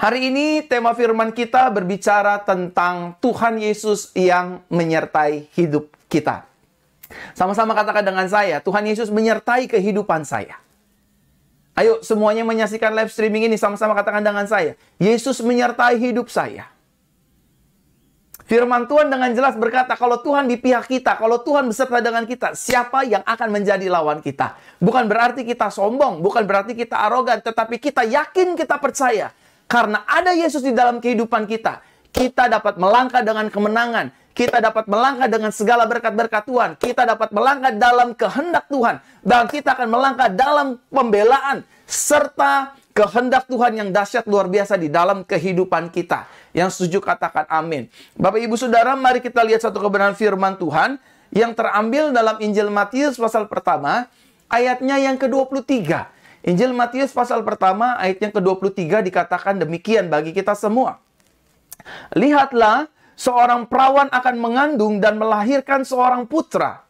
Hari ini tema firman kita berbicara tentang Tuhan Yesus yang menyertai hidup kita. Sama-sama katakan dengan saya, Tuhan Yesus menyertai kehidupan saya. Ayo semuanya menyaksikan live streaming ini sama-sama katakan dengan saya, Yesus menyertai hidup saya. Firman Tuhan dengan jelas berkata, kalau Tuhan di pihak kita, kalau Tuhan beserta dengan kita, siapa yang akan menjadi lawan kita? Bukan berarti kita sombong, bukan berarti kita arogan, tetapi kita yakin, kita percaya karena ada Yesus di dalam kehidupan kita, kita dapat melangkah dengan kemenangan. Kita dapat melangkah dengan segala berkat-berkat Tuhan. Kita dapat melangkah dalam kehendak Tuhan. Dan kita akan melangkah dalam pembelaan. Serta kehendak Tuhan yang dahsyat luar biasa di dalam kehidupan kita. Yang setuju katakan amin. Bapak ibu saudara mari kita lihat satu kebenaran firman Tuhan. Yang terambil dalam Injil Matius pasal pertama. Ayatnya yang ke-23. Injil Matius pasal pertama ayat yang ke-23 dikatakan demikian bagi kita semua. Lihatlah seorang perawan akan mengandung dan melahirkan seorang putra.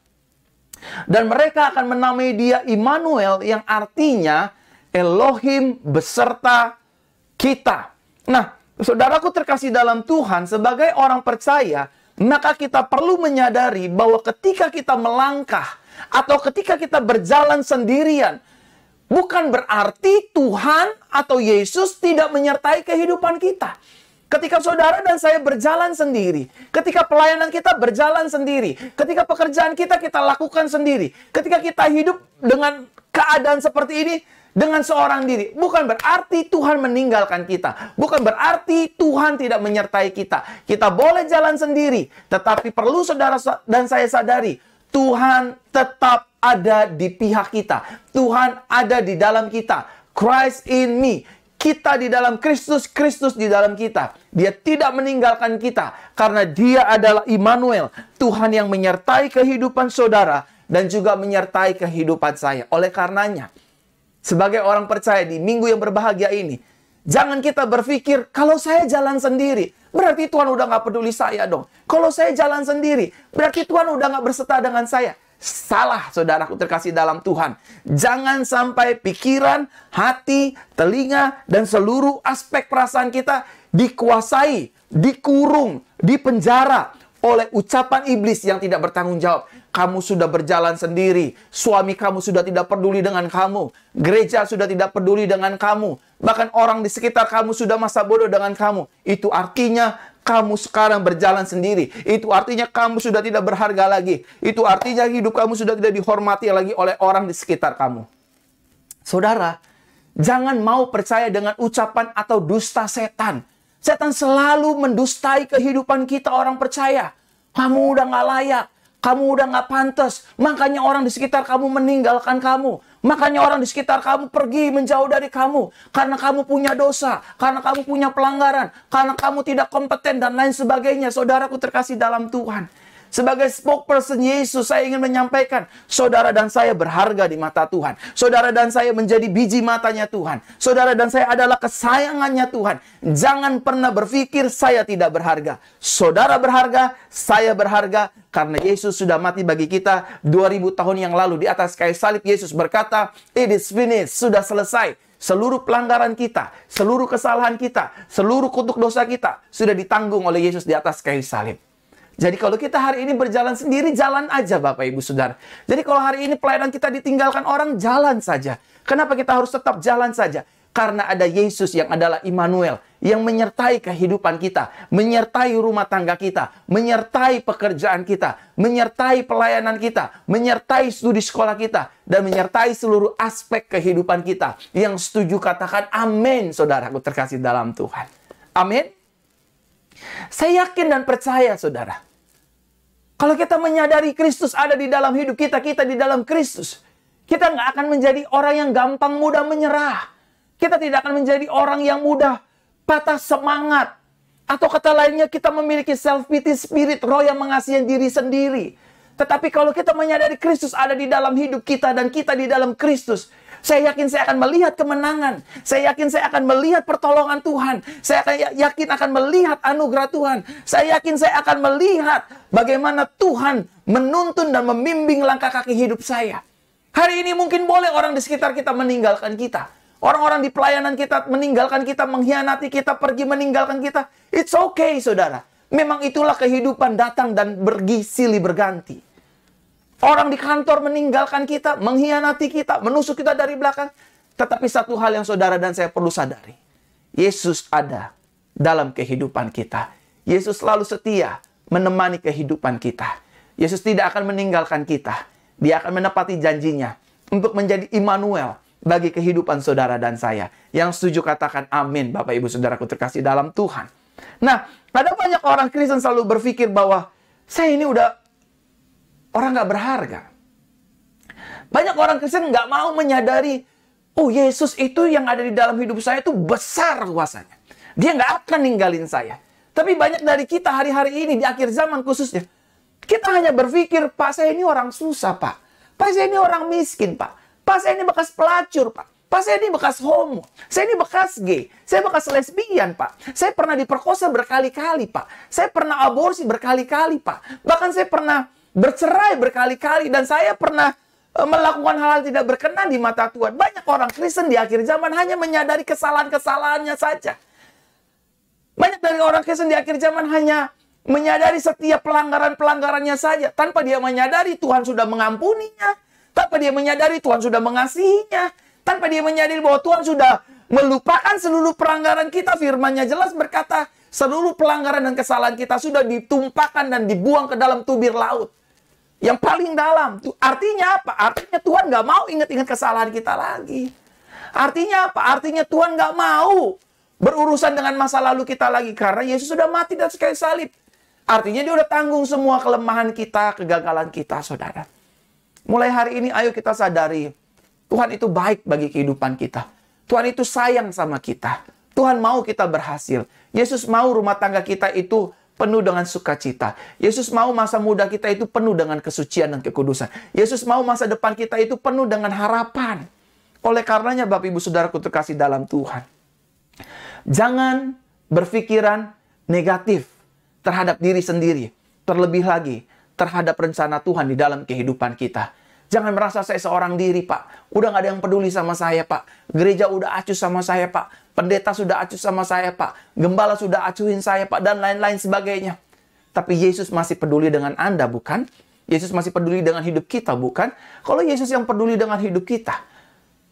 Dan mereka akan menamai dia Immanuel yang artinya Elohim beserta kita. Nah, saudaraku terkasih dalam Tuhan sebagai orang percaya, maka kita perlu menyadari bahwa ketika kita melangkah atau ketika kita berjalan sendirian, bukan berarti Tuhan atau Yesus tidak menyertai kehidupan kita. Ketika saudara dan saya berjalan sendiri, ketika pelayanan kita berjalan sendiri, ketika pekerjaan kita kita lakukan sendiri, ketika kita hidup dengan keadaan seperti ini dengan seorang diri, bukan berarti Tuhan meninggalkan kita, bukan berarti Tuhan tidak menyertai kita. Kita boleh jalan sendiri, tetapi perlu saudara dan saya sadari, Tuhan tetap ada di pihak kita. Tuhan ada di dalam kita. Christ in me. Kita di dalam Kristus, Kristus di dalam kita. Dia tidak meninggalkan kita karena dia adalah Immanuel, Tuhan yang menyertai kehidupan saudara dan juga menyertai kehidupan saya. Oleh karenanya, sebagai orang percaya di minggu yang berbahagia ini, jangan kita berpikir kalau saya jalan sendiri, berarti Tuhan udah gak peduli saya dong. Kalau saya jalan sendiri, berarti Tuhan udah gak berserta dengan saya salah saudaraku terkasih dalam Tuhan. Jangan sampai pikiran, hati, telinga, dan seluruh aspek perasaan kita dikuasai, dikurung, dipenjara oleh ucapan iblis yang tidak bertanggung jawab. Kamu sudah berjalan sendiri, suami kamu sudah tidak peduli dengan kamu, gereja sudah tidak peduli dengan kamu, bahkan orang di sekitar kamu sudah masa bodoh dengan kamu. Itu artinya kamu sekarang berjalan sendiri. Itu artinya kamu sudah tidak berharga lagi. Itu artinya hidup kamu sudah tidak dihormati lagi oleh orang di sekitar kamu. Saudara, jangan mau percaya dengan ucapan atau dusta setan. Setan selalu mendustai kehidupan kita orang percaya. Kamu udah nggak layak, kamu udah nggak pantas. Makanya orang di sekitar kamu meninggalkan kamu. Makanya orang di sekitar kamu pergi menjauh dari kamu karena kamu punya dosa, karena kamu punya pelanggaran, karena kamu tidak kompeten dan lain sebagainya. Saudaraku terkasih dalam Tuhan. Sebagai spokesperson Yesus, saya ingin menyampaikan, saudara dan saya berharga di mata Tuhan. Saudara dan saya menjadi biji matanya Tuhan. Saudara dan saya adalah kesayangannya Tuhan. Jangan pernah berpikir saya tidak berharga. Saudara berharga, saya berharga karena Yesus sudah mati bagi kita 2000 tahun yang lalu di atas kayu salib Yesus berkata, "It is finished," sudah selesai seluruh pelanggaran kita, seluruh kesalahan kita, seluruh kutuk dosa kita sudah ditanggung oleh Yesus di atas kayu salib. Jadi kalau kita hari ini berjalan sendiri, jalan aja Bapak Ibu Saudara. Jadi kalau hari ini pelayanan kita ditinggalkan orang, jalan saja. Kenapa kita harus tetap jalan saja? Karena ada Yesus yang adalah Immanuel, yang menyertai kehidupan kita, menyertai rumah tangga kita, menyertai pekerjaan kita, menyertai pelayanan kita, menyertai studi sekolah kita, dan menyertai seluruh aspek kehidupan kita. Yang setuju katakan amin, saudaraku terkasih dalam Tuhan. Amin. Saya yakin dan percaya, saudara kalau kita menyadari Kristus ada di dalam hidup kita, kita di dalam Kristus, kita nggak akan menjadi orang yang gampang mudah menyerah. Kita tidak akan menjadi orang yang mudah patah semangat. Atau kata lainnya, kita memiliki self-pity spirit, roh yang mengasihi diri sendiri. Tetapi kalau kita menyadari Kristus ada di dalam hidup kita dan kita di dalam Kristus, saya yakin saya akan melihat kemenangan. Saya yakin saya akan melihat pertolongan Tuhan. Saya ya- yakin akan melihat anugerah Tuhan. Saya yakin saya akan melihat bagaimana Tuhan menuntun dan membimbing langkah kaki hidup saya. Hari ini mungkin boleh orang di sekitar kita meninggalkan kita. Orang-orang di pelayanan kita meninggalkan kita, mengkhianati kita, pergi meninggalkan kita. It's okay, saudara. Memang itulah kehidupan datang dan pergi silih berganti. Orang di kantor meninggalkan kita, mengkhianati kita, menusuk kita dari belakang. Tetapi satu hal yang saudara dan saya perlu sadari. Yesus ada dalam kehidupan kita. Yesus selalu setia menemani kehidupan kita. Yesus tidak akan meninggalkan kita. Dia akan menepati janjinya untuk menjadi Immanuel bagi kehidupan saudara dan saya. Yang setuju katakan amin Bapak Ibu Saudaraku terkasih dalam Tuhan. Nah, ada banyak orang Kristen selalu berpikir bahwa saya ini udah orang nggak berharga. Banyak orang Kristen nggak mau menyadari, oh Yesus itu yang ada di dalam hidup saya itu besar kuasanya. Dia nggak akan ninggalin saya. Tapi banyak dari kita hari-hari ini di akhir zaman khususnya, kita hanya berpikir, Pak saya ini orang susah Pak. Pak saya ini orang miskin Pak. Pak saya ini bekas pelacur Pak. Pak saya ini bekas homo, saya ini bekas gay, saya bekas lesbian pak, saya pernah diperkosa berkali-kali pak, saya pernah aborsi berkali-kali pak, bahkan saya pernah bercerai berkali-kali dan saya pernah eh, melakukan hal hal tidak berkenan di mata Tuhan. Banyak orang Kristen di akhir zaman hanya menyadari kesalahan-kesalahannya saja. Banyak dari orang Kristen di akhir zaman hanya menyadari setiap pelanggaran-pelanggarannya saja tanpa dia menyadari Tuhan sudah mengampuninya, tanpa dia menyadari Tuhan sudah mengasihinya, tanpa dia menyadari bahwa Tuhan sudah melupakan seluruh pelanggaran kita. Firman-Nya jelas berkata, seluruh pelanggaran dan kesalahan kita sudah ditumpahkan dan dibuang ke dalam tubir laut. Yang paling dalam. Artinya apa? Artinya Tuhan nggak mau inget-inget kesalahan kita lagi. Artinya apa? Artinya Tuhan nggak mau berurusan dengan masa lalu kita lagi. Karena Yesus sudah mati dan sekali salib. Artinya dia udah tanggung semua kelemahan kita, kegagalan kita, saudara. Mulai hari ini ayo kita sadari. Tuhan itu baik bagi kehidupan kita. Tuhan itu sayang sama kita. Tuhan mau kita berhasil. Yesus mau rumah tangga kita itu penuh dengan sukacita. Yesus mau masa muda kita itu penuh dengan kesucian dan kekudusan. Yesus mau masa depan kita itu penuh dengan harapan. Oleh karenanya Bapak Ibu Saudaraku terkasih dalam Tuhan. Jangan berpikiran negatif terhadap diri sendiri. Terlebih lagi terhadap rencana Tuhan di dalam kehidupan kita. Jangan merasa saya seorang diri, Pak. Udah nggak ada yang peduli sama saya, Pak. Gereja udah acuh sama saya, Pak. Pendeta sudah acuh sama saya, Pak. Gembala sudah acuhin saya, Pak. Dan lain-lain sebagainya. Tapi Yesus masih peduli dengan Anda, bukan? Yesus masih peduli dengan hidup kita, bukan? Kalau Yesus yang peduli dengan hidup kita,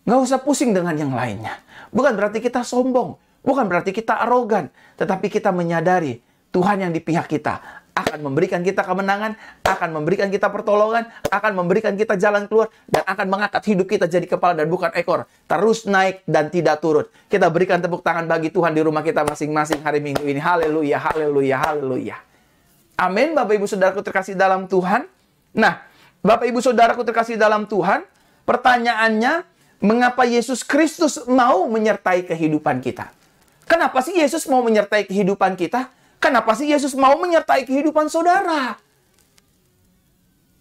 nggak usah pusing dengan yang lainnya. Bukan berarti kita sombong. Bukan berarti kita arogan. Tetapi kita menyadari Tuhan yang di pihak kita akan memberikan kita kemenangan, akan memberikan kita pertolongan, akan memberikan kita jalan keluar, dan akan mengangkat hidup kita jadi kepala dan bukan ekor. Terus naik dan tidak turun. Kita berikan tepuk tangan bagi Tuhan di rumah kita masing-masing hari minggu ini. Haleluya, haleluya, haleluya. Amin, Bapak Ibu Saudaraku terkasih dalam Tuhan. Nah, Bapak Ibu Saudaraku terkasih dalam Tuhan, pertanyaannya, mengapa Yesus Kristus mau menyertai kehidupan kita? Kenapa sih Yesus mau menyertai kehidupan kita? Kenapa sih Yesus mau menyertai kehidupan saudara?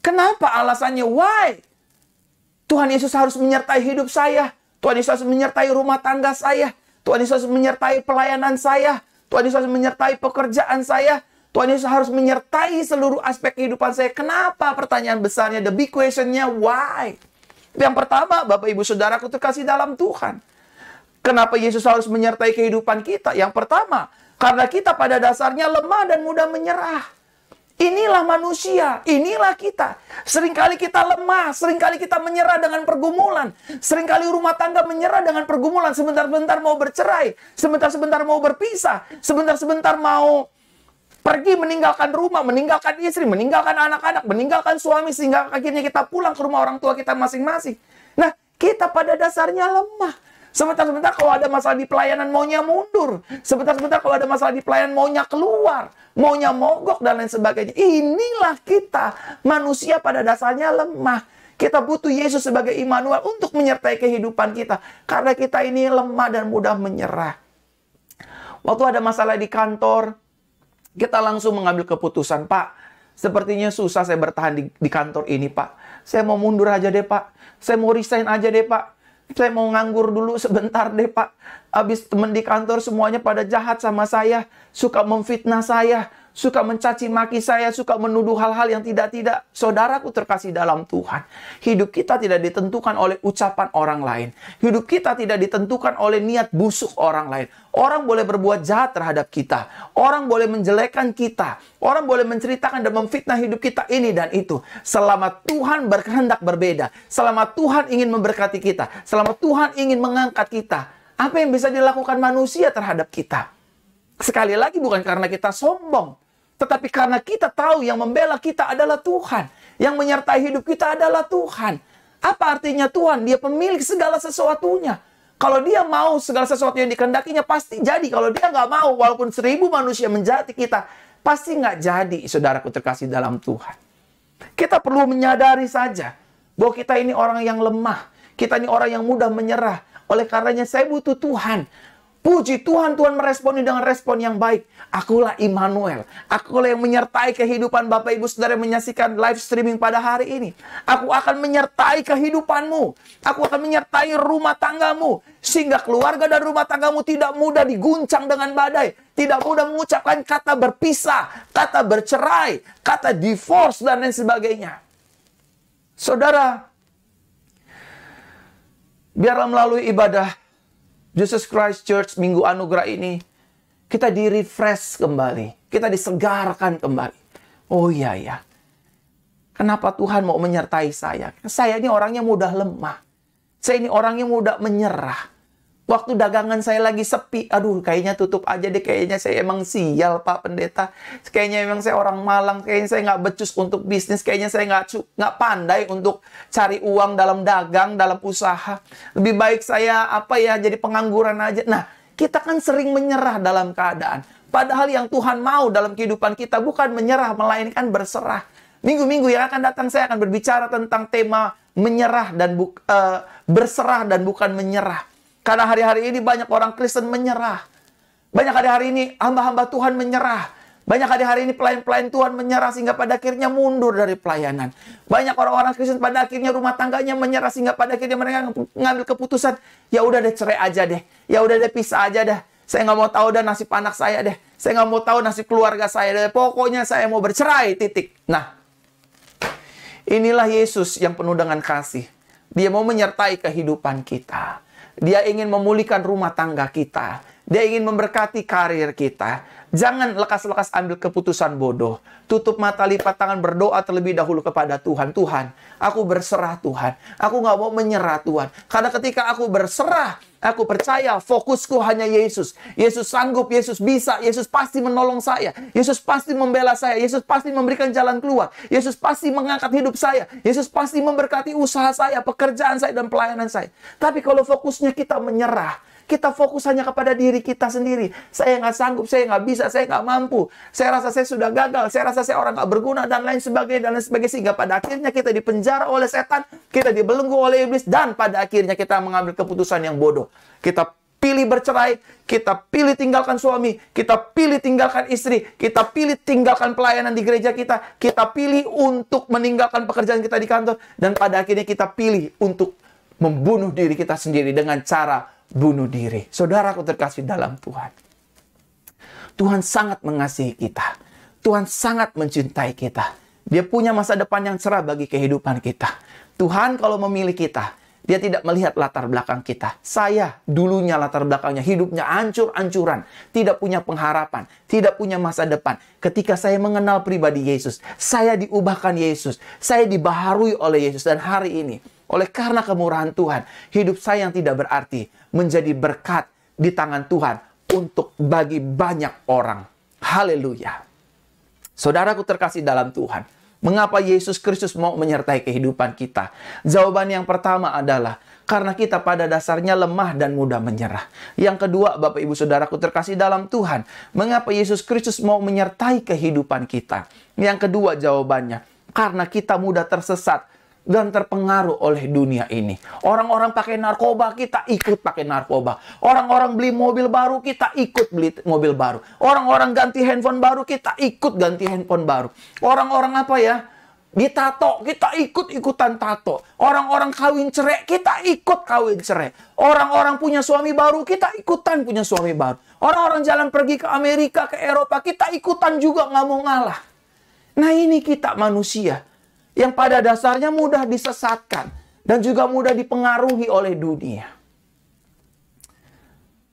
Kenapa alasannya? Why? Tuhan Yesus harus menyertai hidup saya. Tuhan Yesus harus menyertai rumah tangga saya. Tuhan Yesus harus menyertai pelayanan saya. Tuhan Yesus harus menyertai pekerjaan saya. Tuhan Yesus harus menyertai seluruh aspek kehidupan saya. Kenapa? Pertanyaan besarnya, the big questionnya, why? Yang pertama, Bapak Ibu Saudara, aku terkasih dalam Tuhan. Kenapa Yesus harus menyertai kehidupan kita? Yang pertama, karena kita pada dasarnya lemah dan mudah menyerah. Inilah manusia, inilah kita. Seringkali kita lemah, seringkali kita menyerah dengan pergumulan. Seringkali rumah tangga menyerah dengan pergumulan. sebentar sebentar mau bercerai, sebentar-sebentar mau berpisah, sebentar-sebentar mau pergi meninggalkan rumah, meninggalkan istri, meninggalkan anak-anak, meninggalkan suami sehingga akhirnya kita pulang ke rumah orang tua kita masing-masing. Nah, kita pada dasarnya lemah. Sebentar-sebentar kalau ada masalah di pelayanan maunya mundur. Sebentar-sebentar kalau ada masalah di pelayanan maunya keluar. Maunya mogok dan lain sebagainya. Inilah kita. Manusia pada dasarnya lemah. Kita butuh Yesus sebagai Immanuel untuk menyertai kehidupan kita. Karena kita ini lemah dan mudah menyerah. Waktu ada masalah di kantor, kita langsung mengambil keputusan, Pak, sepertinya susah saya bertahan di, di kantor ini, Pak. Saya mau mundur aja deh, Pak. Saya mau resign aja deh, Pak saya mau nganggur dulu sebentar deh pak. Abis temen di kantor semuanya pada jahat sama saya, suka memfitnah saya, suka mencaci maki saya, suka menuduh hal-hal yang tidak-tidak. Saudaraku terkasih dalam Tuhan, hidup kita tidak ditentukan oleh ucapan orang lain. Hidup kita tidak ditentukan oleh niat busuk orang lain. Orang boleh berbuat jahat terhadap kita. Orang boleh menjelekkan kita. Orang boleh menceritakan dan memfitnah hidup kita ini dan itu. Selama Tuhan berkehendak berbeda. Selama Tuhan ingin memberkati kita. Selama Tuhan ingin mengangkat kita. Apa yang bisa dilakukan manusia terhadap kita? Sekali lagi bukan karena kita sombong. Tetapi karena kita tahu yang membela kita adalah Tuhan. Yang menyertai hidup kita adalah Tuhan. Apa artinya Tuhan? Dia pemilik segala sesuatunya. Kalau dia mau segala sesuatu yang dikendakinya pasti jadi. Kalau dia nggak mau, walaupun seribu manusia menjati kita, pasti nggak jadi, saudaraku terkasih dalam Tuhan. Kita perlu menyadari saja bahwa kita ini orang yang lemah. Kita ini orang yang mudah menyerah. Oleh karenanya saya butuh Tuhan. Puji Tuhan, Tuhan meresponi dengan respon yang baik. Akulah Immanuel. Akulah yang menyertai kehidupan Bapak Ibu Saudara yang menyaksikan live streaming pada hari ini. Aku akan menyertai kehidupanmu. Aku akan menyertai rumah tanggamu. Sehingga keluarga dan rumah tanggamu tidak mudah diguncang dengan badai. Tidak mudah mengucapkan kata berpisah, kata bercerai, kata divorce dan lain sebagainya. Saudara, biarlah melalui ibadah Jesus Christ Church Minggu Anugerah ini, kita di refresh kembali, kita disegarkan kembali. Oh iya ya. Kenapa Tuhan mau menyertai saya? Saya ini orangnya mudah lemah. Saya ini orangnya mudah menyerah. Waktu dagangan saya lagi sepi, aduh kayaknya tutup aja deh, kayaknya saya emang sial Pak Pendeta. Kayaknya emang saya orang malang, kayaknya saya nggak becus untuk bisnis, kayaknya saya nggak nggak pandai untuk cari uang dalam dagang, dalam usaha. Lebih baik saya apa ya jadi pengangguran aja. Nah, kita kan sering menyerah dalam keadaan. Padahal yang Tuhan mau dalam kehidupan kita bukan menyerah, melainkan berserah. Minggu-minggu yang akan datang saya akan berbicara tentang tema menyerah dan uh, berserah dan bukan menyerah. Karena hari-hari ini banyak orang Kristen menyerah. Banyak hari-hari ini hamba-hamba Tuhan menyerah. Banyak hari-hari ini pelayan-pelayan Tuhan menyerah sehingga pada akhirnya mundur dari pelayanan. Banyak orang-orang Kristen pada akhirnya rumah tangganya menyerah sehingga pada akhirnya mereka mengambil keputusan, ya udah deh cerai aja deh. Ya udah deh pisah aja deh. Saya nggak mau tahu dan nasib anak saya deh. Saya nggak mau tahu nasib keluarga saya deh. Pokoknya saya mau bercerai, titik. Nah, inilah Yesus yang penuh dengan kasih. Dia mau menyertai kehidupan kita. Dia ingin memulihkan rumah tangga kita. Dia ingin memberkati karir kita. Jangan lekas-lekas ambil keputusan bodoh. Tutup mata lipat tangan berdoa terlebih dahulu kepada Tuhan. Tuhan, aku berserah Tuhan. Aku gak mau menyerah Tuhan. Karena ketika aku berserah, aku percaya fokusku hanya Yesus. Yesus sanggup, Yesus bisa, Yesus pasti menolong saya. Yesus pasti membela saya. Yesus pasti memberikan jalan keluar. Yesus pasti mengangkat hidup saya. Yesus pasti memberkati usaha saya, pekerjaan saya, dan pelayanan saya. Tapi kalau fokusnya kita menyerah, kita fokus hanya kepada diri kita sendiri. Saya nggak sanggup, saya nggak bisa, saya nggak mampu. Saya rasa saya sudah gagal, saya rasa saya orang nggak berguna, dan lain sebagainya, dan lain sebagainya. Sehingga pada akhirnya kita dipenjara oleh setan, kita dibelenggu oleh iblis, dan pada akhirnya kita mengambil keputusan yang bodoh. Kita pilih bercerai, kita pilih tinggalkan suami, kita pilih tinggalkan istri, kita pilih tinggalkan pelayanan di gereja kita, kita pilih untuk meninggalkan pekerjaan kita di kantor, dan pada akhirnya kita pilih untuk membunuh diri kita sendiri dengan cara bunuh diri. saudara aku terkasih dalam Tuhan. Tuhan sangat mengasihi kita. Tuhan sangat mencintai kita. Dia punya masa depan yang cerah bagi kehidupan kita. Tuhan kalau memilih kita, dia tidak melihat latar belakang kita. Saya dulunya latar belakangnya hidupnya ancur-ancuran tidak punya pengharapan, tidak punya masa depan. Ketika saya mengenal pribadi Yesus, saya diubahkan Yesus, saya dibaharui oleh Yesus dan hari ini oleh karena kemurahan Tuhan, hidup saya yang tidak berarti menjadi berkat di tangan Tuhan untuk bagi banyak orang. Haleluya. Saudaraku terkasih dalam Tuhan, mengapa Yesus Kristus mau menyertai kehidupan kita? Jawaban yang pertama adalah karena kita pada dasarnya lemah dan mudah menyerah. Yang kedua, Bapak Ibu Saudaraku terkasih dalam Tuhan, mengapa Yesus Kristus mau menyertai kehidupan kita? Yang kedua jawabannya, karena kita mudah tersesat dan terpengaruh oleh dunia ini. Orang-orang pakai narkoba, kita ikut pakai narkoba. Orang-orang beli mobil baru, kita ikut beli mobil baru. Orang-orang ganti handphone baru, kita ikut ganti handphone baru. Orang-orang apa ya? Ditato, kita ikut-ikutan tato. Orang-orang kawin cerai, kita ikut kawin cerai. Orang-orang punya suami baru, kita ikutan punya suami baru. Orang-orang jalan pergi ke Amerika, ke Eropa, kita ikutan juga nggak mau ngalah. Nah ini kita manusia yang pada dasarnya mudah disesatkan dan juga mudah dipengaruhi oleh dunia.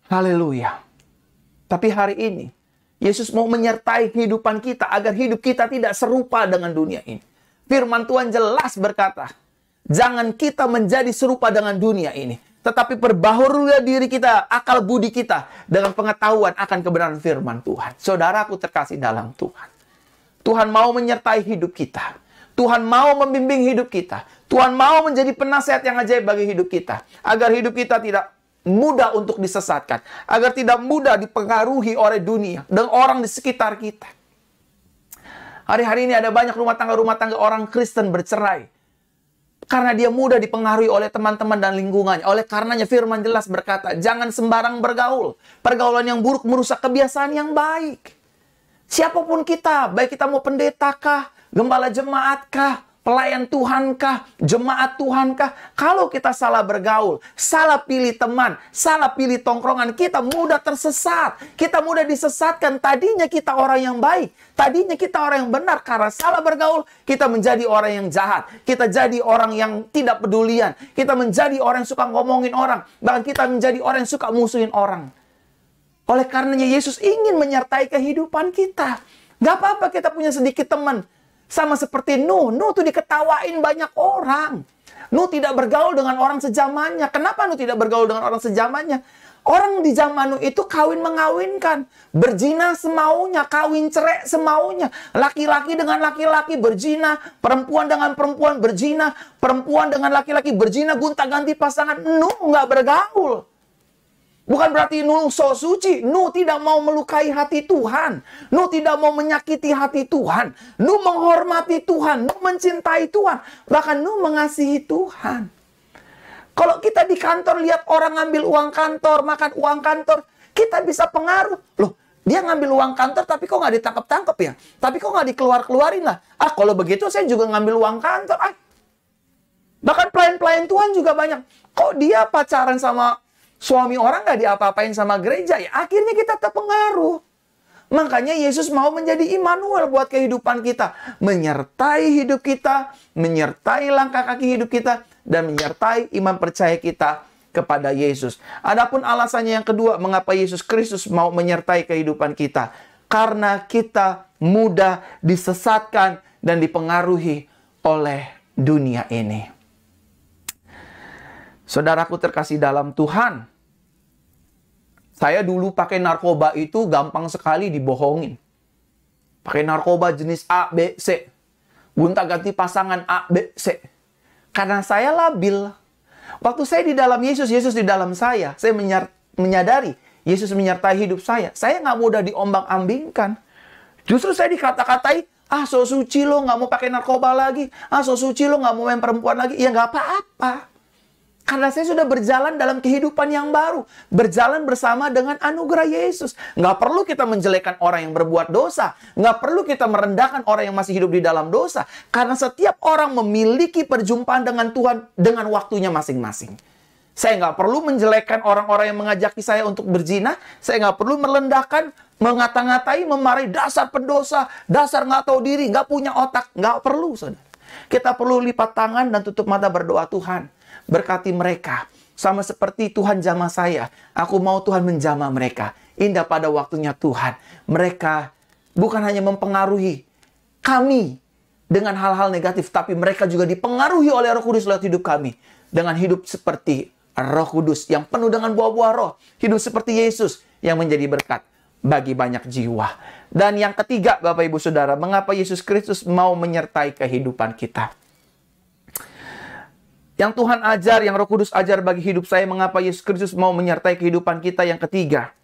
Haleluya. Tapi hari ini Yesus mau menyertai kehidupan kita agar hidup kita tidak serupa dengan dunia ini. Firman Tuhan jelas berkata, jangan kita menjadi serupa dengan dunia ini, tetapi perbaharulah diri kita, akal budi kita dengan pengetahuan akan kebenaran firman Tuhan. Saudaraku terkasih dalam Tuhan. Tuhan mau menyertai hidup kita. Tuhan mau membimbing hidup kita. Tuhan mau menjadi penasehat yang ajaib bagi hidup kita. Agar hidup kita tidak mudah untuk disesatkan. Agar tidak mudah dipengaruhi oleh dunia dan orang di sekitar kita. Hari-hari ini ada banyak rumah tangga-rumah tangga orang Kristen bercerai. Karena dia mudah dipengaruhi oleh teman-teman dan lingkungannya. Oleh karenanya firman jelas berkata, jangan sembarang bergaul. Pergaulan yang buruk merusak kebiasaan yang baik. Siapapun kita, baik kita mau pendeta kah, Gembala jemaat kah? Pelayan Tuhan kah? Jemaat Tuhan kah? Kalau kita salah bergaul, salah pilih teman, salah pilih tongkrongan, kita mudah tersesat. Kita mudah disesatkan. Tadinya kita orang yang baik. Tadinya kita orang yang benar. Karena salah bergaul, kita menjadi orang yang jahat. Kita jadi orang yang tidak pedulian. Kita menjadi orang yang suka ngomongin orang. Bahkan kita menjadi orang yang suka musuhin orang. Oleh karenanya Yesus ingin menyertai kehidupan kita. Gak apa-apa kita punya sedikit teman. Sama seperti Nuh, Nuh tuh diketawain banyak orang. Nuh tidak bergaul dengan orang sejamannya. Kenapa Nuh tidak bergaul dengan orang sejamannya? Orang di zaman Nuh itu kawin mengawinkan, berjina semaunya, kawin cerai semaunya. Laki-laki dengan laki-laki berjina perempuan dengan perempuan berjina perempuan dengan laki-laki berjina gunta-ganti pasangan. Nuh nggak bergaul. Bukan berarti Nuh so suci. Nuh tidak mau melukai hati Tuhan. Nuh tidak mau menyakiti hati Tuhan. Nuh menghormati Tuhan. Nuh mencintai Tuhan. Bahkan Nuh mengasihi Tuhan. Kalau kita di kantor lihat orang ngambil uang kantor, makan uang kantor, kita bisa pengaruh. Loh, dia ngambil uang kantor tapi kok nggak ditangkap-tangkap ya? Tapi kok nggak dikeluar-keluarin lah? Ah, kalau begitu saya juga ngambil uang kantor. Ah, bahkan pelayan-pelayan Tuhan juga banyak. Kok dia pacaran sama Suami orang nggak diapa-apain sama gereja ya akhirnya kita terpengaruh. Makanya Yesus mau menjadi Immanuel buat kehidupan kita. Menyertai hidup kita, menyertai langkah kaki hidup kita, dan menyertai iman percaya kita kepada Yesus. Adapun alasannya yang kedua mengapa Yesus Kristus mau menyertai kehidupan kita. Karena kita mudah disesatkan dan dipengaruhi oleh dunia ini. Saudaraku terkasih dalam Tuhan, saya dulu pakai narkoba itu gampang sekali dibohongin. Pakai narkoba jenis A, B, C. Gunta ganti pasangan A, B, C. Karena saya labil. Waktu saya di dalam Yesus, Yesus di dalam saya. Saya menyadari Yesus menyertai hidup saya. Saya nggak mudah diombang-ambingkan. Justru saya dikata-katai, ah so suci lo nggak mau pakai narkoba lagi. Ah so suci lo nggak mau main perempuan lagi. Ya nggak apa-apa. Karena saya sudah berjalan dalam kehidupan yang baru. Berjalan bersama dengan anugerah Yesus. Nggak perlu kita menjelekan orang yang berbuat dosa. Nggak perlu kita merendahkan orang yang masih hidup di dalam dosa. Karena setiap orang memiliki perjumpaan dengan Tuhan dengan waktunya masing-masing. Saya nggak perlu menjelekan orang-orang yang mengajaki saya untuk berzina. Saya nggak perlu merendahkan, mengata-ngatai, memarahi dasar pendosa, dasar nggak tahu diri, nggak punya otak. Nggak perlu, saudara. Kita perlu lipat tangan dan tutup mata berdoa Tuhan. Berkati mereka. Sama seperti Tuhan jamah saya. Aku mau Tuhan menjamah mereka. Indah pada waktunya Tuhan. Mereka bukan hanya mempengaruhi kami dengan hal-hal negatif. Tapi mereka juga dipengaruhi oleh roh kudus lewat hidup kami. Dengan hidup seperti roh kudus yang penuh dengan buah-buah roh. Hidup seperti Yesus yang menjadi berkat bagi banyak jiwa. Dan yang ketiga, Bapak Ibu Saudara, mengapa Yesus Kristus mau menyertai kehidupan kita? Yang Tuhan ajar, yang Roh Kudus ajar bagi hidup saya, mengapa Yesus Kristus mau menyertai kehidupan kita yang ketiga?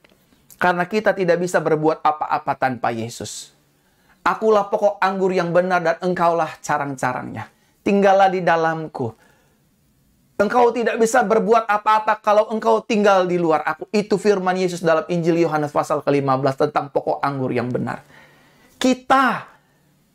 Karena kita tidak bisa berbuat apa-apa tanpa Yesus. Akulah pokok anggur yang benar dan engkaulah carang-carangnya. Tinggallah di dalamku. Engkau tidak bisa berbuat apa-apa kalau engkau tinggal di luar aku. Itu firman Yesus dalam Injil Yohanes pasal ke-15 tentang pokok anggur yang benar. Kita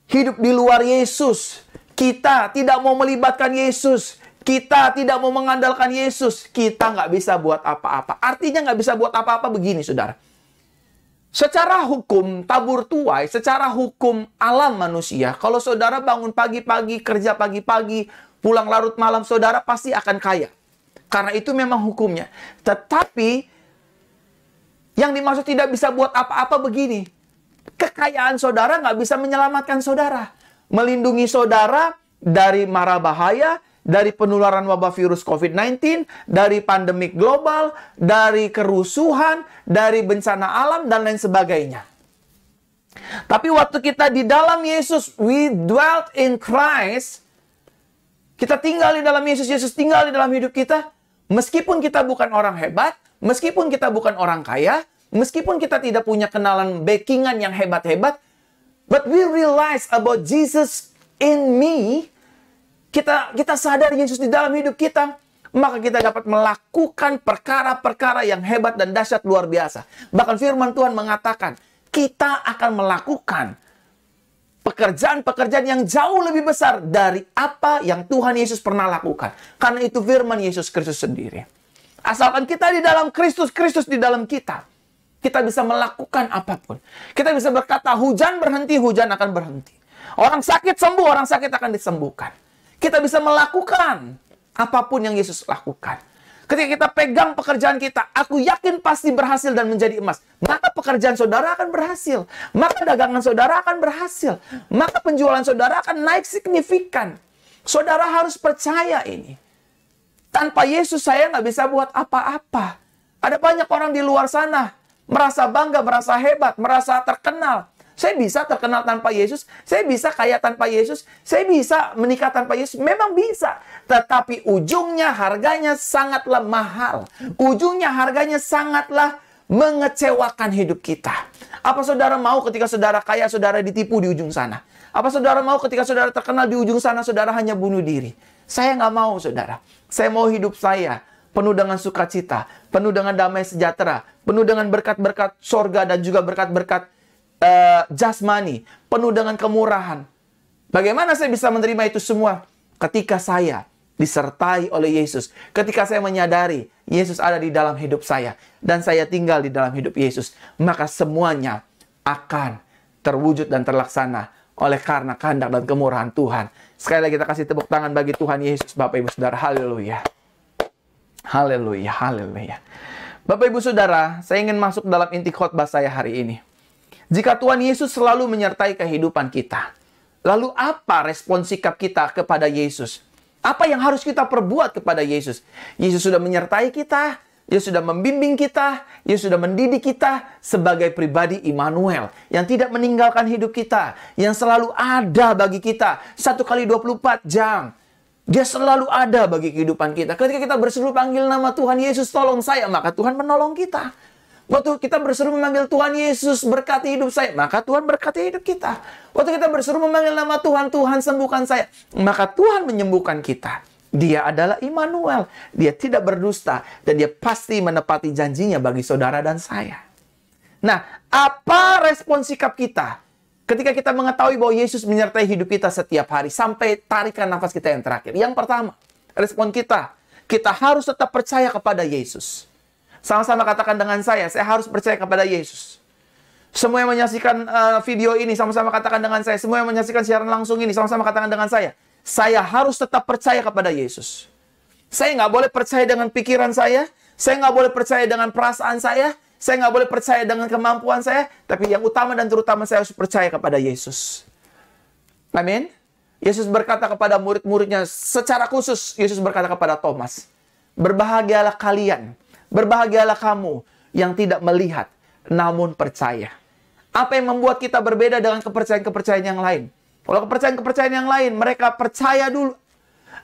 hidup di luar Yesus. Kita tidak mau melibatkan Yesus kita tidak mau mengandalkan Yesus, kita nggak bisa buat apa-apa. Artinya nggak bisa buat apa-apa begini, saudara. Secara hukum tabur tuai, secara hukum alam manusia, kalau saudara bangun pagi-pagi, kerja pagi-pagi, pulang larut malam, saudara pasti akan kaya. Karena itu memang hukumnya. Tetapi, yang dimaksud tidak bisa buat apa-apa begini. Kekayaan saudara nggak bisa menyelamatkan saudara. Melindungi saudara dari mara bahaya, dari penularan wabah virus COVID-19, dari pandemik global, dari kerusuhan, dari bencana alam, dan lain sebagainya. Tapi waktu kita di dalam Yesus, we dwelt in Christ, kita tinggal di dalam Yesus, Yesus tinggal di dalam hidup kita, meskipun kita bukan orang hebat, meskipun kita bukan orang kaya, meskipun kita tidak punya kenalan backingan yang hebat-hebat, but we realize about Jesus in me, kita kita sadar Yesus di dalam hidup kita, maka kita dapat melakukan perkara-perkara yang hebat dan dahsyat luar biasa. Bahkan firman Tuhan mengatakan, kita akan melakukan pekerjaan-pekerjaan yang jauh lebih besar dari apa yang Tuhan Yesus pernah lakukan. Karena itu firman Yesus Kristus sendiri. Asalkan kita di dalam Kristus, Kristus di dalam kita. Kita bisa melakukan apapun. Kita bisa berkata, hujan berhenti, hujan akan berhenti. Orang sakit sembuh, orang sakit akan disembuhkan. Kita bisa melakukan apapun yang Yesus lakukan. Ketika kita pegang pekerjaan kita, aku yakin pasti berhasil dan menjadi emas. Maka pekerjaan saudara akan berhasil. Maka dagangan saudara akan berhasil. Maka penjualan saudara akan naik signifikan. Saudara harus percaya ini. Tanpa Yesus saya nggak bisa buat apa-apa. Ada banyak orang di luar sana merasa bangga, merasa hebat, merasa terkenal. Saya bisa terkenal tanpa Yesus, saya bisa kaya tanpa Yesus, saya bisa menikah tanpa Yesus. Memang bisa, tetapi ujungnya harganya sangatlah mahal. Ujungnya harganya sangatlah mengecewakan hidup kita. Apa saudara mau ketika saudara kaya, saudara ditipu di ujung sana? Apa saudara mau ketika saudara terkenal di ujung sana, saudara hanya bunuh diri? Saya nggak mau, saudara. Saya mau hidup saya penuh dengan sukacita, penuh dengan damai sejahtera, penuh dengan berkat-berkat sorga dan juga berkat-berkat uh, jasmani, penuh dengan kemurahan. Bagaimana saya bisa menerima itu semua? Ketika saya disertai oleh Yesus. Ketika saya menyadari Yesus ada di dalam hidup saya dan saya tinggal di dalam hidup Yesus, maka semuanya akan terwujud dan terlaksana oleh karena kehendak dan kemurahan Tuhan. Sekali lagi kita kasih tepuk tangan bagi Tuhan Yesus Bapak Ibu Saudara. Haleluya. Haleluya, haleluya. Bapak Ibu Saudara, saya ingin masuk dalam inti khotbah saya hari ini. Jika Tuhan Yesus selalu menyertai kehidupan kita, lalu apa respon sikap kita kepada Yesus? Apa yang harus kita perbuat kepada Yesus? Yesus sudah menyertai kita, Yesus sudah membimbing kita, Yesus sudah mendidik kita sebagai pribadi Immanuel yang tidak meninggalkan hidup kita, yang selalu ada bagi kita satu kali 24 jam. Dia selalu ada bagi kehidupan kita. Ketika kita berseru panggil nama Tuhan Yesus, tolong saya, maka Tuhan menolong kita. Waktu kita berseru memanggil Tuhan Yesus, berkati hidup saya, maka Tuhan berkati hidup kita. Waktu kita berseru memanggil nama Tuhan, Tuhan sembuhkan saya, maka Tuhan menyembuhkan kita. Dia adalah Immanuel. Dia tidak berdusta dan dia pasti menepati janjinya bagi saudara dan saya. Nah, apa respon sikap kita ketika kita mengetahui bahwa Yesus menyertai hidup kita setiap hari sampai tarikan nafas kita yang terakhir? Yang pertama, respon kita, kita harus tetap percaya kepada Yesus. Sama-sama katakan dengan saya, saya harus percaya kepada Yesus. Semua yang menyaksikan eh, video ini sama-sama katakan dengan saya. Semua yang menyaksikan siaran langsung ini sama-sama katakan dengan saya. Saya harus tetap percaya kepada Yesus. Saya nggak boleh percaya dengan pikiran saya. Saya nggak boleh percaya dengan perasaan saya. Saya nggak boleh percaya dengan kemampuan saya. Tapi yang utama dan terutama saya harus percaya kepada Yesus. Amin. Yesus berkata kepada murid-muridnya secara khusus. Yesus berkata kepada Thomas. Berbahagialah kalian Berbahagialah kamu yang tidak melihat, namun percaya. Apa yang membuat kita berbeda dengan kepercayaan-kepercayaan yang lain? Kalau kepercayaan-kepercayaan yang lain, mereka percaya dulu.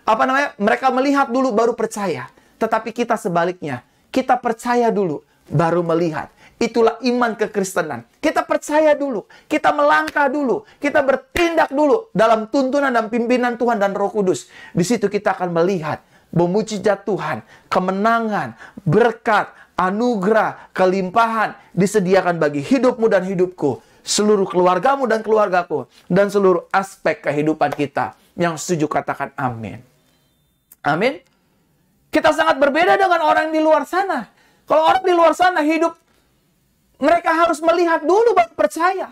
Apa namanya? Mereka melihat dulu, baru percaya. Tetapi kita sebaliknya. Kita percaya dulu, baru melihat. Itulah iman kekristenan. Kita percaya dulu, kita melangkah dulu, kita bertindak dulu dalam tuntunan dan pimpinan Tuhan dan Roh Kudus. Di situ kita akan melihat memujizat Tuhan, kemenangan, berkat, anugerah, kelimpahan disediakan bagi hidupmu dan hidupku, seluruh keluargamu dan keluargaku, dan seluruh aspek kehidupan kita. Yang setuju katakan amin. Amin. Kita sangat berbeda dengan orang di luar sana. Kalau orang di luar sana hidup, mereka harus melihat dulu baru percaya.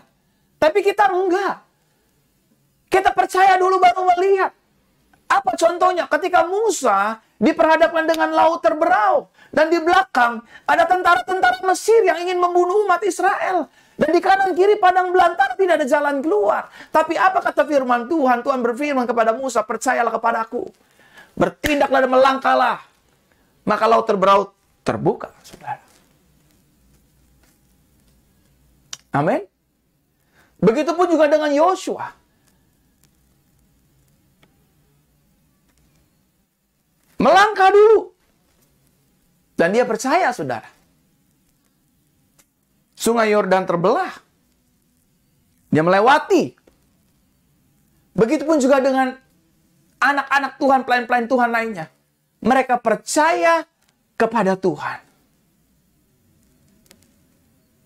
Tapi kita enggak. Kita percaya dulu baru melihat. Apa contohnya? Ketika Musa diperhadapkan dengan laut terberau dan di belakang ada tentara-tentara Mesir yang ingin membunuh umat Israel. Dan di kanan kiri padang belantara tidak ada jalan keluar. Tapi apa kata firman Tuhan? Tuhan berfirman kepada Musa, percayalah kepadaku. Bertindaklah dan melangkahlah. Maka laut terberau terbuka, saudara. Amin. Begitupun juga dengan Yosua. Melangkah dulu. Dan dia percaya, saudara. Sungai Yordan terbelah. Dia melewati. Begitupun juga dengan anak-anak Tuhan, pelayan-pelayan Tuhan lainnya. Mereka percaya kepada Tuhan.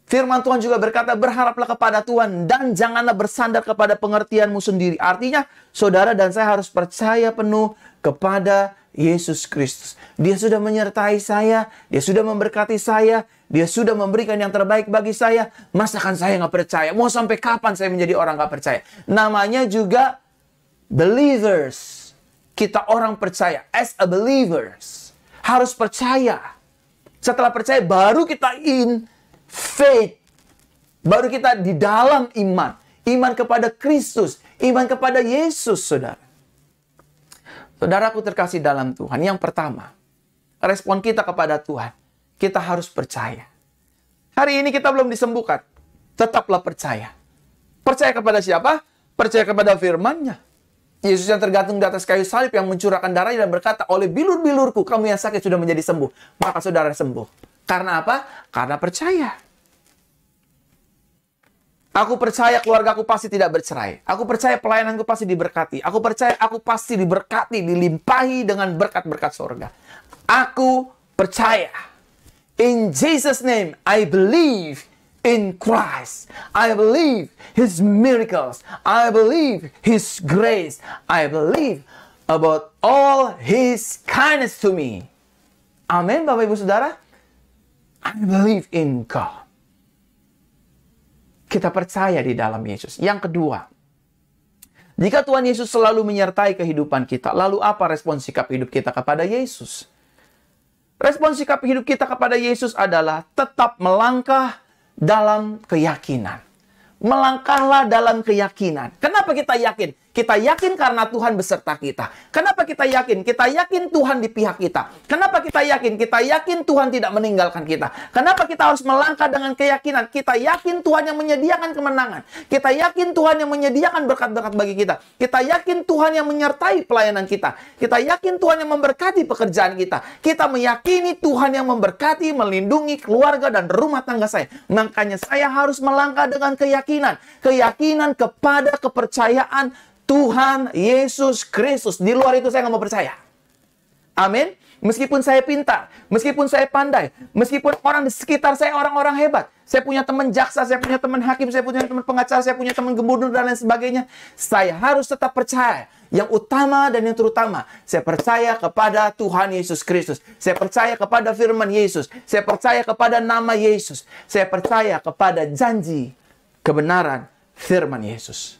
Firman Tuhan juga berkata, berharaplah kepada Tuhan dan janganlah bersandar kepada pengertianmu sendiri. Artinya, saudara dan saya harus percaya penuh kepada Yesus Kristus. Dia sudah menyertai saya, dia sudah memberkati saya, dia sudah memberikan yang terbaik bagi saya. Masakan saya nggak percaya? Mau sampai kapan saya menjadi orang nggak percaya? Namanya juga believers. Kita orang percaya, as a believers. Harus percaya. Setelah percaya, baru kita in faith. Baru kita di dalam iman. Iman kepada Kristus. Iman kepada Yesus, saudara. Saudaraku terkasih dalam Tuhan, yang pertama, respon kita kepada Tuhan, kita harus percaya. Hari ini kita belum disembuhkan, tetaplah percaya. Percaya kepada siapa? Percaya kepada firman-Nya. Yesus yang tergantung di atas kayu salib yang mencurahkan darah dan berkata, oleh bilur-bilurku kamu yang sakit sudah menjadi sembuh. Maka saudara sembuh. Karena apa? Karena percaya. Aku percaya keluarga aku pasti tidak bercerai. Aku percaya pelayananku pasti diberkati. Aku percaya aku pasti diberkati, dilimpahi dengan berkat-berkat sorga. Aku percaya. In Jesus' name, I believe in Christ. I believe His miracles. I believe His grace. I believe about all His kindness to me. Amin, Bapak Ibu Saudara. I believe in God kita percaya di dalam Yesus. Yang kedua, jika Tuhan Yesus selalu menyertai kehidupan kita, lalu apa respon sikap hidup kita kepada Yesus? Respon sikap hidup kita kepada Yesus adalah tetap melangkah dalam keyakinan. Melangkahlah dalam keyakinan. Kenapa kita yakin? Kita yakin karena Tuhan beserta kita. Kenapa kita yakin? Kita yakin Tuhan di pihak kita. Kenapa kita yakin? Kita yakin Tuhan tidak meninggalkan kita. Kenapa kita harus melangkah dengan keyakinan? Kita yakin Tuhan yang menyediakan kemenangan. Kita yakin Tuhan yang menyediakan berkat-berkat bagi kita. Kita yakin Tuhan yang menyertai pelayanan kita. Kita yakin Tuhan yang memberkati pekerjaan kita. Kita meyakini Tuhan yang memberkati, melindungi keluarga dan rumah tangga saya. Makanya saya harus melangkah dengan keyakinan. Keyakinan kepada kepercayaan Tuhan Yesus Kristus. Di luar itu saya nggak mau percaya. Amin. Meskipun saya pintar, meskipun saya pandai, meskipun orang di sekitar saya orang-orang hebat. Saya punya teman jaksa, saya punya teman hakim, saya punya teman pengacara, saya punya teman gembundur dan lain sebagainya. Saya harus tetap percaya. Yang utama dan yang terutama, saya percaya kepada Tuhan Yesus Kristus. Saya percaya kepada firman Yesus. Saya percaya kepada nama Yesus. Saya percaya kepada janji kebenaran firman Yesus.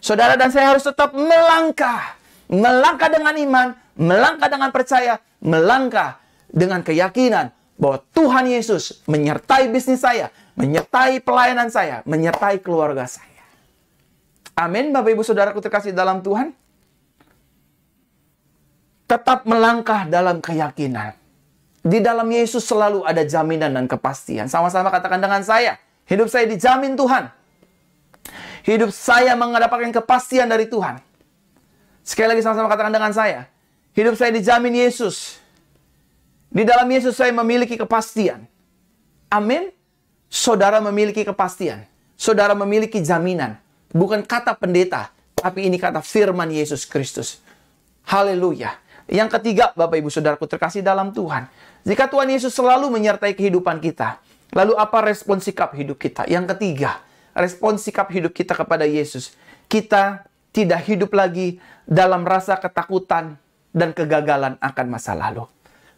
Saudara dan saya harus tetap melangkah. Melangkah dengan iman, melangkah dengan percaya, melangkah dengan keyakinan bahwa Tuhan Yesus menyertai bisnis saya, menyertai pelayanan saya, menyertai keluarga saya. Amin, Bapak Ibu Saudara Saudaraku terkasih dalam Tuhan. Tetap melangkah dalam keyakinan. Di dalam Yesus selalu ada jaminan dan kepastian. Sama-sama katakan dengan saya, hidup saya dijamin Tuhan. Hidup saya mendapatkan kepastian dari Tuhan. Sekali lagi sama-sama katakan dengan saya. Hidup saya dijamin Yesus. Di dalam Yesus saya memiliki kepastian. Amin. Saudara memiliki kepastian. Saudara memiliki jaminan. Bukan kata pendeta, tapi ini kata firman Yesus Kristus. Haleluya. Yang ketiga, Bapak Ibu Saudaraku terkasih dalam Tuhan. Jika Tuhan Yesus selalu menyertai kehidupan kita, lalu apa respon sikap hidup kita? Yang ketiga, respon sikap hidup kita kepada Yesus. Kita tidak hidup lagi dalam rasa ketakutan dan kegagalan akan masa lalu.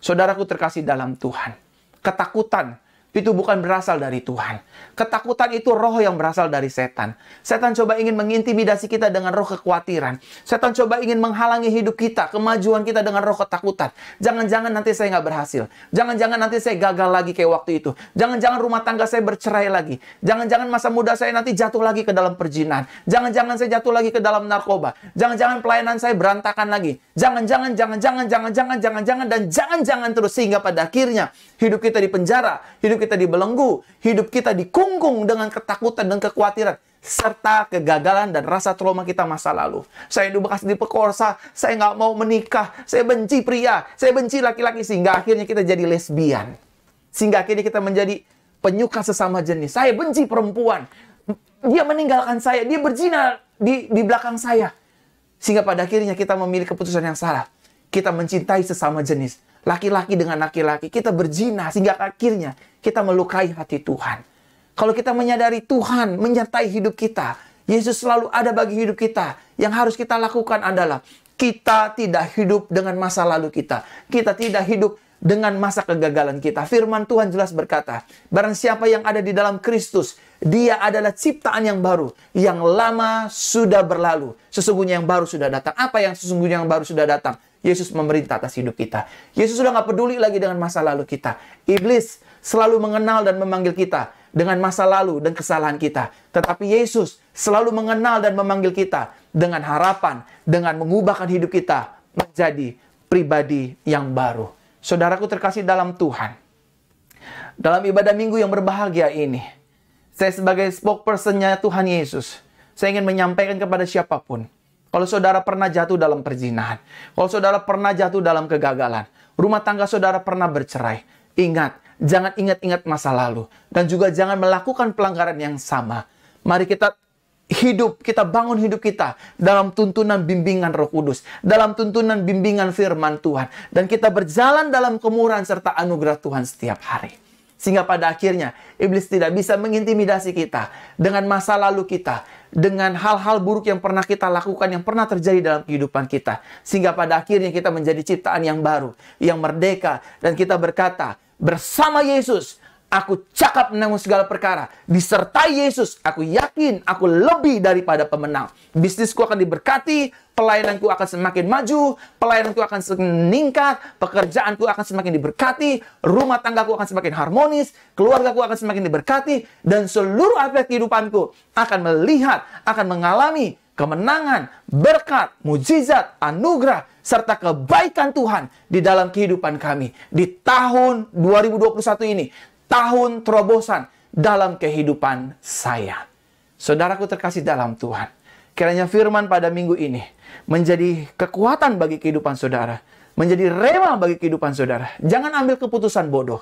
Saudaraku terkasih dalam Tuhan, ketakutan itu bukan berasal dari Tuhan. Ketakutan itu roh yang berasal dari setan. Setan coba ingin mengintimidasi kita dengan roh kekhawatiran. Setan coba ingin menghalangi hidup kita, kemajuan kita dengan roh ketakutan. Jangan-jangan nanti saya nggak berhasil. Jangan-jangan nanti saya gagal lagi kayak waktu itu. Jangan-jangan rumah tangga saya bercerai lagi. Jangan-jangan masa muda saya nanti jatuh lagi ke dalam perjinahan. Jangan-jangan saya jatuh lagi ke dalam narkoba. Jangan-jangan pelayanan saya berantakan lagi. Jangan-jangan, jangan-jangan, jangan-jangan, jangan-jangan, dan jangan-jangan terus. Sehingga pada akhirnya hidup kita di penjara, hidup kita dibelenggu, hidup kita dikungkung dengan ketakutan dan kekhawatiran serta kegagalan dan rasa trauma kita masa lalu. Saya dulu bekas diperkosa, saya nggak mau menikah, saya benci pria, saya benci laki-laki, sehingga akhirnya kita jadi lesbian. Sehingga akhirnya kita menjadi penyuka sesama jenis. Saya benci perempuan, dia meninggalkan saya, dia berzina di, di belakang saya. Sehingga pada akhirnya kita memilih keputusan yang salah kita mencintai sesama jenis, laki-laki dengan laki-laki, kita berzina sehingga akhirnya kita melukai hati Tuhan. Kalau kita menyadari Tuhan menyertai hidup kita, Yesus selalu ada bagi hidup kita. Yang harus kita lakukan adalah kita tidak hidup dengan masa lalu kita. Kita tidak hidup dengan masa kegagalan kita. Firman Tuhan jelas berkata, barang siapa yang ada di dalam Kristus, dia adalah ciptaan yang baru. Yang lama sudah berlalu, sesungguhnya yang baru sudah datang. Apa yang sesungguhnya yang baru sudah datang? Yesus memerintah atas hidup kita. Yesus sudah nggak peduli lagi dengan masa lalu kita. Iblis selalu mengenal dan memanggil kita dengan masa lalu dan kesalahan kita. Tetapi Yesus selalu mengenal dan memanggil kita dengan harapan, dengan mengubahkan hidup kita menjadi pribadi yang baru. Saudaraku terkasih dalam Tuhan. Dalam ibadah minggu yang berbahagia ini, saya sebagai spokespersonnya Tuhan Yesus, saya ingin menyampaikan kepada siapapun, kalau saudara pernah jatuh dalam perzinahan, kalau saudara pernah jatuh dalam kegagalan, rumah tangga saudara pernah bercerai, ingat, jangan ingat-ingat masa lalu dan juga jangan melakukan pelanggaran yang sama. Mari kita hidup, kita bangun hidup kita dalam tuntunan bimbingan Roh Kudus, dalam tuntunan bimbingan firman Tuhan dan kita berjalan dalam kemurahan serta anugerah Tuhan setiap hari. Sehingga pada akhirnya iblis tidak bisa mengintimidasi kita dengan masa lalu kita, dengan hal-hal buruk yang pernah kita lakukan, yang pernah terjadi dalam kehidupan kita. Sehingga pada akhirnya kita menjadi ciptaan yang baru, yang merdeka. Dan kita berkata, bersama Yesus, aku cakap menanggung segala perkara. Disertai Yesus, aku yakin aku lebih daripada pemenang. Bisnisku akan diberkati, pelayananku akan semakin maju, pelayananku akan semakin meningkat, pekerjaanku akan semakin diberkati, rumah tanggaku akan semakin harmonis, keluargaku akan semakin diberkati, dan seluruh aspek kehidupanku akan melihat, akan mengalami kemenangan, berkat, mujizat, anugerah, serta kebaikan Tuhan di dalam kehidupan kami di tahun 2021 ini tahun terobosan dalam kehidupan saya. Saudaraku terkasih dalam Tuhan, kiranya firman pada minggu ini menjadi kekuatan bagi kehidupan saudara, menjadi rema bagi kehidupan saudara. Jangan ambil keputusan bodoh.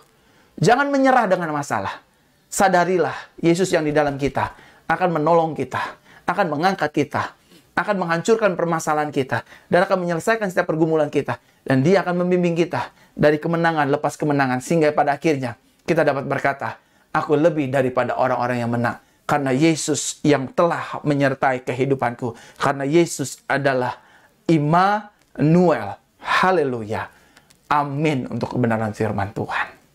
Jangan menyerah dengan masalah. Sadarilah Yesus yang di dalam kita akan menolong kita, akan mengangkat kita, akan menghancurkan permasalahan kita dan akan menyelesaikan setiap pergumulan kita dan dia akan membimbing kita dari kemenangan lepas kemenangan sehingga pada akhirnya kita dapat berkata, aku lebih daripada orang-orang yang menang. Karena Yesus yang telah menyertai kehidupanku. Karena Yesus adalah Immanuel. Haleluya. Amin untuk kebenaran firman Tuhan.